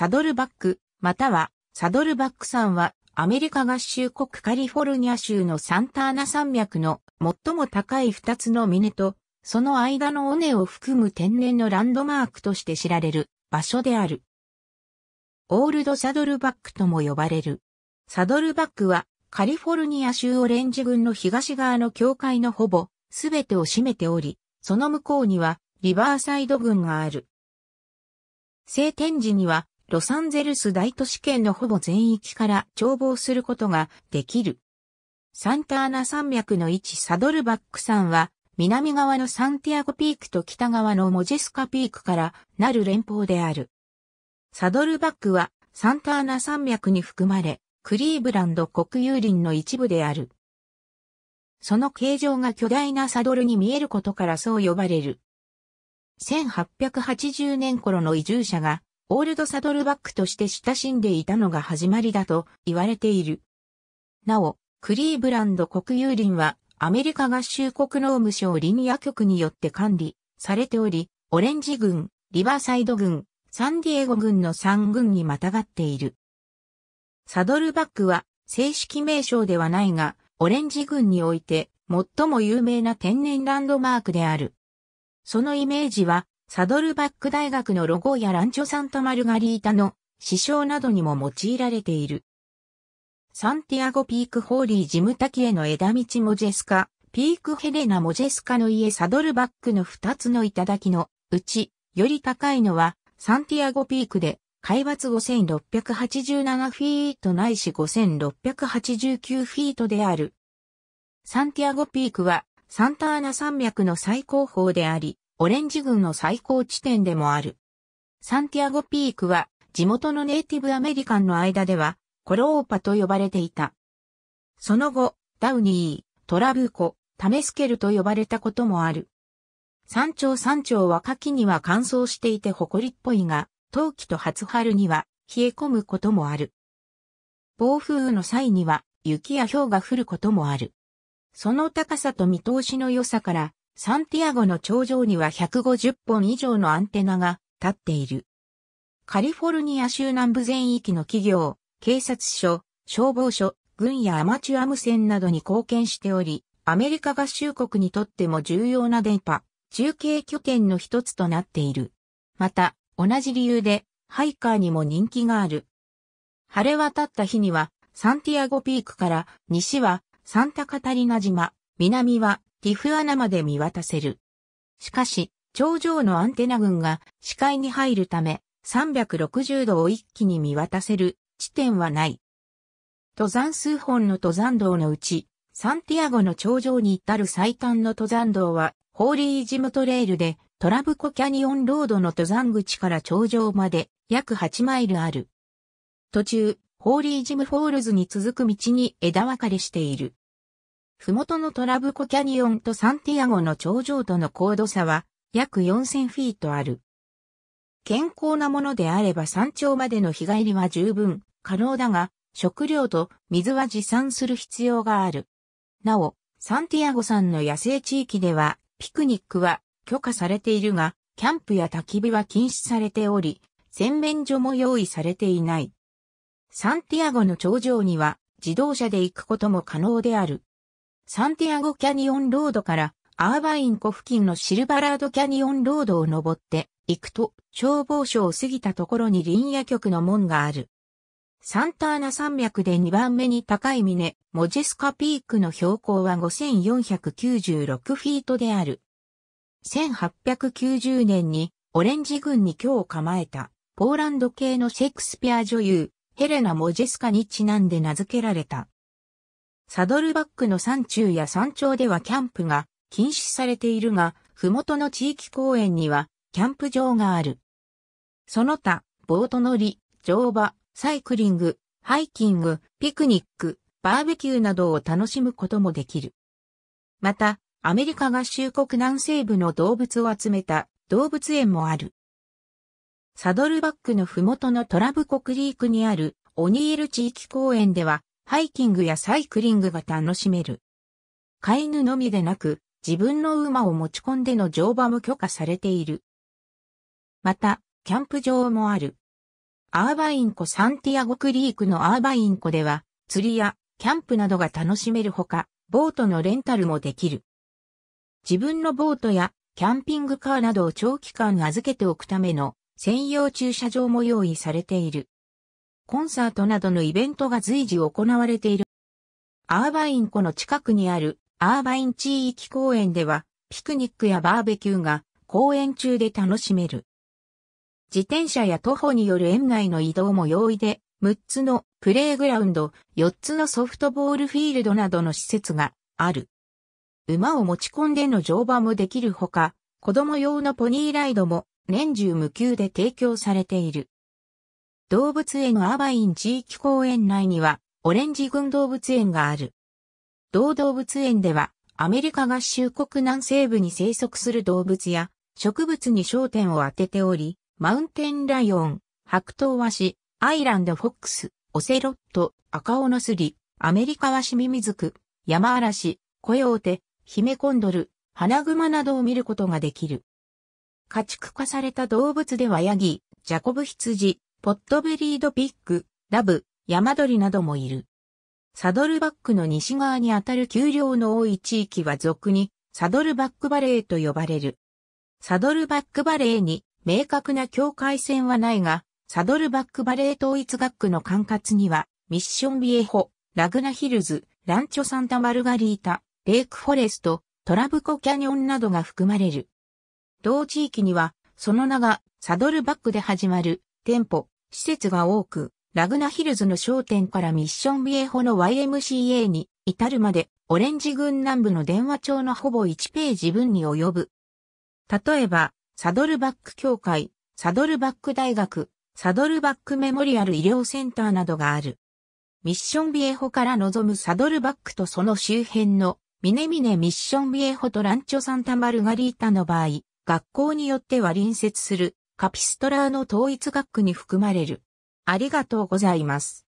サドルバック、またはサドルバック山はアメリカ合衆国カリフォルニア州のサンターナ山脈の最も高い2つの峰と、その間の尾根を含む天然のランドマークとして知られる場所である。オールドサドルバックとも呼ばれる。サドルバックはカリフォルニア州オレンジ郡の東側の境界のほぼ全てを占めており、その向こうにはリバーサイド郡がある。晴天時にはロサンゼルス大都市圏のほぼ全域から眺望することができる。サンターナ山脈の位置サドルバック山は、南側のサンティアゴピークと北側のモジェスカピークからなる連邦である。サドルバックはサンターナ山脈に含まれ、クリーブランド国有林の一部である。その形状が巨大なサドルに見えることからそう呼ばれる。1880年頃の移住者がオールドサドルバックとして親しんでいたのが始まりだと言われている。なお、クリーブランド国有林はアメリカ合衆国農務省ニア局によって管理されており、オレンジ軍、リバーサイド軍、サンディエゴ軍の3軍にまたがっている。サドルバックは正式名称ではないが、オレンジ軍において最も有名な天然ランドマークである。そのイメージはサドルバック大学のロゴやランチョサントマルガリータの師匠などにも用いられている。サンティアゴピークホーリージム滝への枝道モジェスカ、ピークヘレナモジェスカの家サドルバックの二つの頂のうち、より高いのはサンティアゴピークで、海抜5687フィートないし5689フィートである。サンティアゴピークはサンターナ山脈の最高峰であり、オレンジ軍の最高地点でもある。サンティアゴピークは地元のネイティブアメリカンの間ではコローパと呼ばれていた。その後、ダウニー、トラブーコ、タメスケルと呼ばれたこともある。山頂山頂は夏季には乾燥していて埃っぽいが、冬季と初春には冷え込むこともある。暴風雨の際には雪や氷が降ることもある。その高さと見通しの良さからサンティアゴの頂上には150本以上のアンテナが立っている。カリフォルニア州南部全域の企業、警察署、消防署、軍やアマチュア無線などに貢献しており、アメリカ合衆国にとっても重要な電波、中継拠点の一つとなっている。また、同じ理由で、ハイカーにも人気がある。晴れ渡った日には、サンティアゴピークから、西は、サンタカタリナ島、南は、ティフ穴まで見渡せる。しかし、頂上のアンテナ群が視界に入るため、360度を一気に見渡せる地点はない。登山数本の登山道のうち、サンティアゴの頂上に至る最短の登山道は、ホーリージムトレイルで、トラブコキャニオンロードの登山口から頂上まで約8マイルある。途中、ホーリージムフォールズに続く道に枝分かれしている。麓のトラブコキャニオンとサンティアゴの頂上との高度差は約4000フィートある。健康なものであれば山頂までの日帰りは十分可能だが、食料と水は持参する必要がある。なお、サンティアゴさんの野生地域では、ピクニックは許可されているが、キャンプや焚き火は禁止されており、洗面所も用意されていない。サンティアゴの頂上には自動車で行くことも可能である。サンティアゴキャニオンロードからアーバイン湖付近のシルバラードキャニオンロードを登って行くと消防署を過ぎたところに林野局の門がある。サンターナ山脈で2番目に高い峰、モジェスカピークの標高は5496フィートである。1890年にオレンジ軍に今日構えたポーランド系のシェイクスピア女優、ヘレナ・モジェスカにちなんで名付けられた。サドルバックの山中や山頂ではキャンプが禁止されているが、麓の地域公園にはキャンプ場がある。その他、ボート乗り、乗馬、サイクリング、ハイキング、ピクニック、バーベキューなどを楽しむこともできる。また、アメリカ合衆国南西部の動物を集めた動物園もある。サドルバックのふもとのトラブコクリークにあるオニール地域公園ではハイキングやサイクリングが楽しめる。飼い犬のみでなく、自分の馬を持ち込んでの乗馬も許可されている。また、キャンプ場もある。アーバイン湖サンティアゴクリークのアーバイン湖では、釣りやキャンプなどが楽しめるほか、ボートのレンタルもできる。自分のボートやキャンピングカーなどを長期間預けておくための専用駐車場も用意されている。コンサートなどのイベントが随時行われている。アーバイン湖の近くにあるアーバイン地域公園では、ピクニックやバーベキューが公園中で楽しめる。自転車や徒歩による園内の移動も容易で、6つのプレイグラウンド、4つのソフトボールフィールドなどの施設がある。馬を持ち込んでの乗馬もできるほか、子供用のポニーライドも年中無休で提供されている。動物園アバイン地域公園内には、オレンジ群動物園がある。同動物園では、アメリカ合衆国南西部に生息する動物や、植物に焦点を当てており、マウンテンライオン、白頭ワシ、アイランドフォックス、オセロット、赤オノスリ、アメリカワシミミズク、ヤマアラシ、コヨーテ、ヒメコンドル、ハナグマなどを見ることができる。家畜化された動物ではヤギ、ジャコブ羊、ポットベリードピッグ、ラブ、山鳥などもいる。サドルバックの西側にあたる丘陵の多い地域は俗にサドルバックバレーと呼ばれる。サドルバックバレーに明確な境界線はないが、サドルバックバレー統一学区の管轄にはミッションビエホ、ラグナヒルズ、ランチョサンタマルガリータ、レイクフォレスト、トラブコキャニオンなどが含まれる。同地域には、その名がサドルバックで始まる店舗、施設が多く、ラグナヒルズの商店からミッションビエホの YMCA に至るまで、オレンジ軍南部の電話帳のほぼ1ページ分に及ぶ。例えば、サドルバック協会、サドルバック大学、サドルバックメモリアル医療センターなどがある。ミッションビエホから望むサドルバックとその周辺のミネミネミッションビエホとランチョサンタマルガリータの場合、学校によっては隣接するカピストラーの統一学区に含まれる。ありがとうございます。